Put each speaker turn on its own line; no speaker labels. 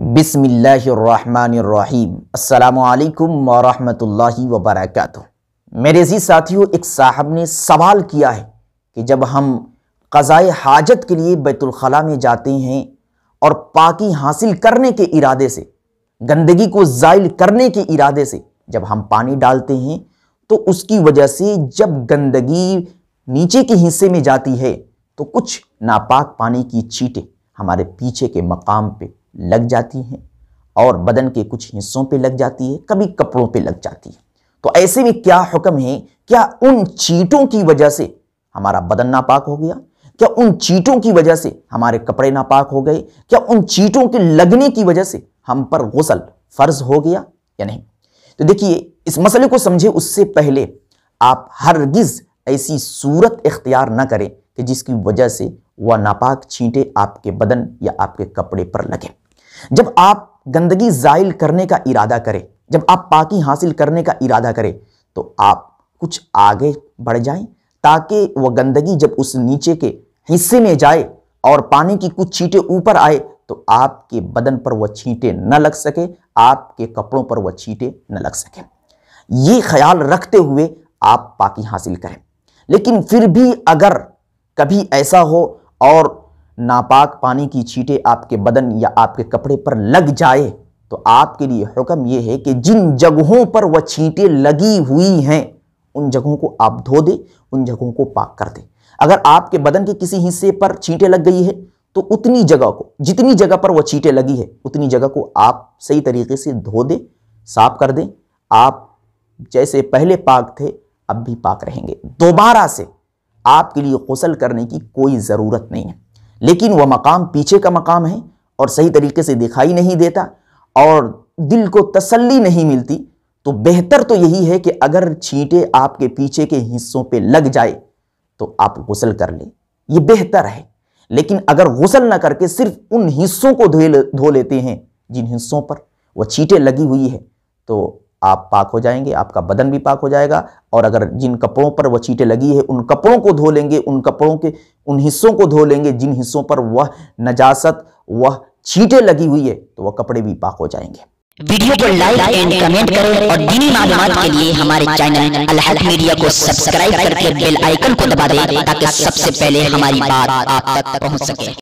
बिसमीम् अल्लाम वरहमतुल्लाहि वबरक़ मेरे जी साथियों एक साहब ने सवाल किया है कि जब हम क़ज़ाए हाजत के लिए बैतुलखला में जाते हैं और पाकि हासिल करने के इरादे से गंदगी को ज़ाइल करने के इरादे से जब हम पानी डालते हैं तो उसकी वजह से जब गंदगी नीचे के हिस्से में जाती है तो कुछ नापाक पानी की चीटें हमारे पीछे के मकाम पे लग जाती हैं और बदन के कुछ हिस्सों पे लग जाती है कभी कपड़ों पे लग जाती है तो ऐसे में क्या हुक्म है क्या उन चीटों की वजह से हमारा बदन नापाक हो गया क्या उन चीटों की वजह से हमारे कपड़े नापाक हो गए क्या उन चीटों के लगने की वजह से हम पर गसल फर्ज हो गया या नहीं तो देखिए इस मसले को समझे उससे पहले आप हरगिज़ ऐसी सूरत इख्तियार ना करें कि जिसकी वजह से वह नापाक छींटे आपके बदन या आपके कपड़े पर लगे जब आप गंदगी जायल करने का इरादा करें जब आप पाकी हासिल करने का इरादा करें तो आप कुछ आगे बढ़ जाएं ताकि वह गंदगी जब उस नीचे के हिस्से में जाए और पानी की कुछ छींटे ऊपर आए तो आपके बदन पर वह छींटे न लग सके आपके कपड़ों पर वह छींटे न लग सके ये ख्याल रखते हुए आप पाकी हासिल करें लेकिन फिर भी अगर कभी ऐसा हो और नापाक पानी की छींटे आपके बदन या आपके कपड़े पर लग जाए तो आपके लिए हुक्म यह है कि जिन जगहों पर वह छींटे लगी हुई हैं उन जगहों को आप धो दें उन जगहों को पाक कर दें अगर आपके बदन के किसी हिस्से पर छींटे लग गई है तो उतनी जगह को जितनी जगह पर वह छींटे लगी है उतनी जगह को आप सही तरीके से धो दें साफ कर दें आप जैसे पहले पाक थे अब भी पाक रहेंगे दोबारा से आपके लिए गसल करने की कोई ज़रूरत नहीं है लेकिन वह मकाम पीछे का मकाम है और सही तरीके से दिखाई नहीं देता और दिल को तसल्ली नहीं मिलती तो बेहतर तो यही है कि अगर छींटे आपके पीछे के हिस्सों पे लग जाए तो आप गुसल कर लें ये बेहतर है लेकिन अगर गुसल ना करके सिर्फ उन हिस्सों को धो धो लेते हैं जिन हिस्सों पर वह छींटे लगी हुई है तो आप पाक हो जाएंगे आपका बदन भी पाक हो जाएगा और अगर जिन कपड़ों पर वह चीटें लगी है उन कपड़ों को धो लेंगे उन कपड़ों के उन हिस्सों को धो लेंगे जिन हिस्सों पर वह नजासत वह चीटें लगी हुई है तो वह कपड़े भी पाक हो जाएंगे वीडियो को लाइक एंड कमेंट करें और दीनी मालूमात के लिए हमारे चैनल अलहक मीडिया को सब्सक्राइब करके बेल आइकन को दबा दें ताकि सबसे पहले हमारी बात आप तक पहुंच सके